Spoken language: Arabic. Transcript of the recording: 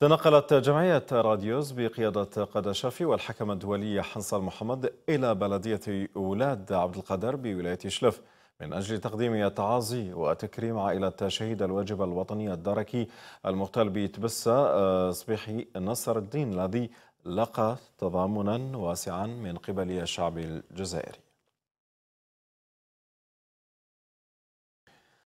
تنقلت جمعية راديوز بقيادة قادة شافي والحكم الدولي حنص محمد إلى بلدية ولاد عبد القادر بولاية شلف من أجل تقديم التعازي وتكريم عائلة شهيد الواجب الوطني الدركي المغتال بتبسة آه، صبيحي نصر الدين الذي لقى تضامنا واسعا من قبل الشعب الجزائري